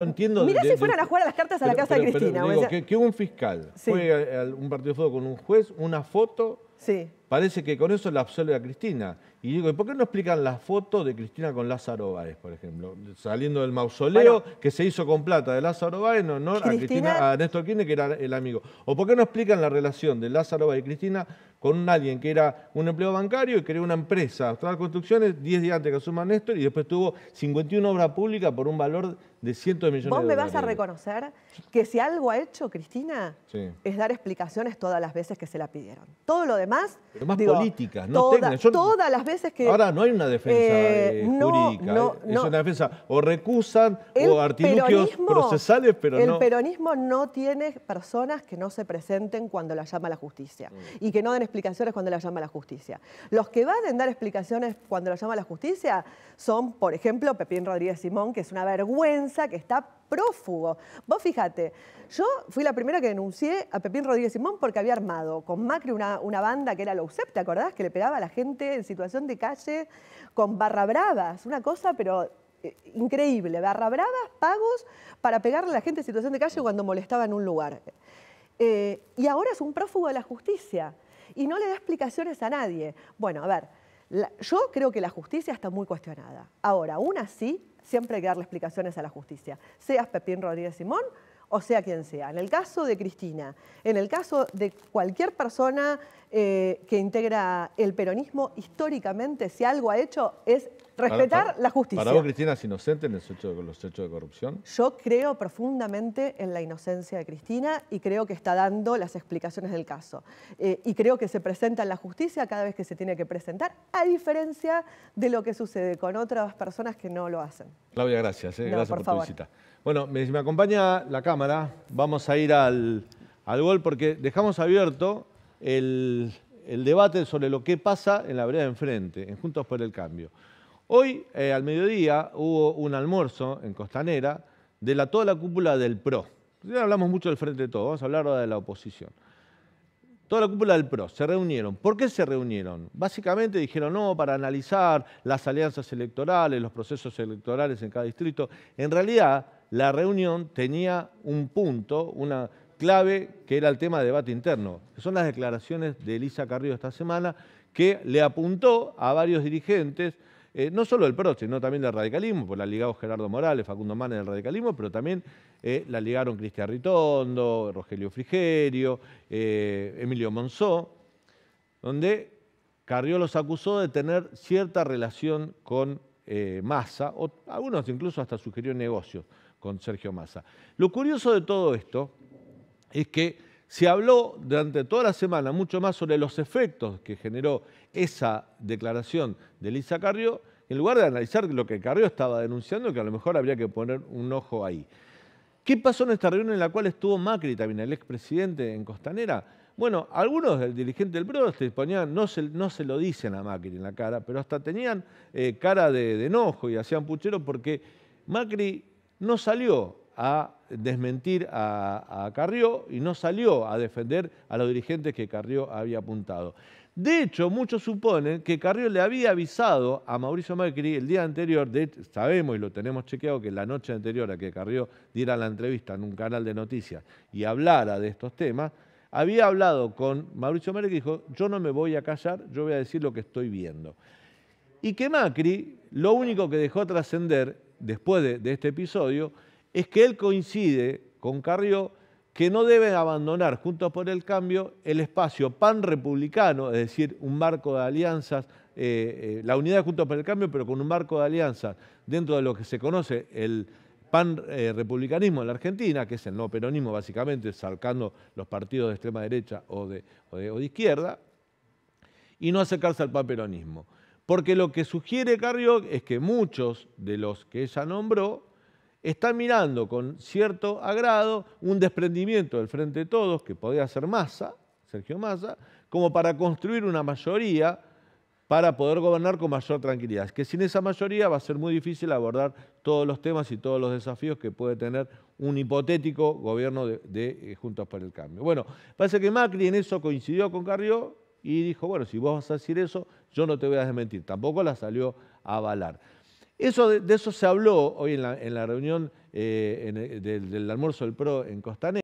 No entiendo. Mirá si fueran a jugar a las cartas a la casa de Cristina. que, un fiscal fue a un partido de fútbol con un juez, una foto. Sí. Parece que con eso la absuelve a Cristina. Y digo, ¿y por qué no explican la foto de Cristina con Lázaro Báez, por ejemplo? Saliendo del mausoleo que se hizo con plata de Lázaro Báez en honor a, Cristina, a Néstor Kirchner, que era el amigo. ¿O por qué no explican la relación de Lázaro Báez y Cristina con alguien que era un empleado bancario y creó una empresa, Austral Construcciones, 10 días antes que asuma Néstor, y después tuvo 51 obras públicas por un valor de cientos de millones de dólares? Vos me vas a reconocer que si algo ha hecho Cristina es dar explicaciones todas las veces que se la pidieron. Todo lo demás más políticas, no técnicas. todas las veces que... Ahora no hay una defensa eh, eh, jurídica, eh, es una defensa o recusan o artilugios procesales, pero el no... El peronismo no tiene personas que no se presenten cuando la llama la justicia mm. y que no den explicaciones cuando la llama la justicia. Los que van a dar explicaciones cuando la llama la justicia son, por ejemplo, Pepín Rodríguez Simón, que es una vergüenza, que está prófugo. Vos fíjate, yo fui la primera que denuncié a Pepín Rodríguez Simón porque había armado con Macri una, banda que era la UCEP, ¿te acordás? Que le pegaba a la gente en situación de calle con barra bravas, una cosa pero eh, increíble, barra bravas, pagos para pegarle a la gente en situación de calle cuando molestaba en un lugar. Eh, y ahora es un prófugo de la justicia y no le da explicaciones a nadie. Bueno, a ver, yo creo que la justicia está muy cuestionada. Ahora, aún así, siempre hay que darle explicaciones a la justicia, seas Pepín Rodríguez Simón o sea quien sea. En el caso de Cristina, en el caso de cualquier persona eh, que integra el peronismo, históricamente, si algo ha hecho es Respetar la justicia. ¿Para vos, Cristina, es inocente en los hechos, de, corrupción? Yo creo profundamente en la inocencia de Cristina y creo que está dando las explicaciones del caso. Eh, y creo que se presenta en la justicia cada vez que se tiene que presentar, a diferencia de lo que sucede con otras personas que no lo hacen. Claudia, gracias. Eh. gracias por, visita. Bueno, me, me acompaña la cámara. Vamos a ir al, gol porque dejamos abierto el, debate sobre lo que pasa en la vereda de enfrente, en Juntos por el Cambio. Hoy, eh, al mediodía, hubo un almuerzo en Costanera de la, toda la cúpula del PRO. Ya hablamos mucho del Frente de Todos, vamos a hablar ahora de la oposición. Toda la cúpula del PRO se reunieron. ¿Por qué se reunieron? Básicamente dijeron no para analizar las alianzas electorales, los procesos electorales en cada distrito. En realidad, la reunión tenía un punto, una clave, que era el tema de debate interno, son las declaraciones de Elisa Carrillo esta semana, que le apuntó a varios dirigentes eh, no solo del PRO, sino también del radicalismo, por pues la ligado Gerardo Morales, Facundo Manes del radicalismo, pero también eh, la ligaron Cristian Ritondo, Rogelio Frigerio, eh, Emilio Monzó, donde Carrió los acusó de tener cierta relación con Massa, o algunos incluso hasta sugirió negocios con Sergio Massa. Lo curioso de todo esto es que se habló durante toda la semana mucho más sobre los efectos que generó esa declaración de Lisa Carrió, en lugar de analizar lo que Carrió estaba denunciando, que a lo mejor habría que poner un ojo ahí. ¿Qué pasó en esta reunión en la cual estuvo Macri también, el expresidente en Costanera? Bueno, algunos del dirigente del PRO no se, lo dicen a Macri en la cara, pero hasta tenían eh, cara de, de enojo y hacían puchero porque Macri no salió a desmentir a, Carrió y no salió a defender a los dirigentes que Carrió había apuntado. De hecho, muchos suponen que Carrió le había avisado a Mauricio Macri el día anterior, de, sabemos y lo tenemos chequeado que la noche anterior a que Carrió diera la entrevista en un canal de noticias y hablara de estos temas, había hablado con Mauricio Macri y dijo, yo no me voy a callar, yo voy a decir lo que estoy viendo. Y que Macri lo único que dejó trascender después de este episodio es que él coincide con Carrió que no deben abandonar, juntos por el cambio, el espacio pan-republicano, es decir, un marco de alianzas, eh, eh, la unidad juntos por el cambio, pero con un marco de alianzas dentro de lo que se conoce el pan-republicanismo en la Argentina, que es el no peronismo básicamente, salcando los partidos de extrema derecha o de, o de, o de izquierda, y no acercarse al pan peronismo. Porque lo que sugiere Carrió es que muchos de los que ella nombró está mirando con cierto agrado un desprendimiento del Frente de Todos, que podría ser Massa, Sergio Massa, como para construir una mayoría para poder gobernar con mayor tranquilidad. Que sin esa mayoría va a ser muy difícil abordar todos los temas y todos los desafíos que puede tener un hipotético gobierno de, de eh, Juntos por el Cambio. Bueno, parece que Macri en eso coincidió con Carrió y dijo, bueno, si vos vas a decir eso, yo no te voy a desmentir. Tampoco la salió a avalar. Eso, de eso se habló hoy en la, reunión eh, del, del, almuerzo del PRO en Costanera.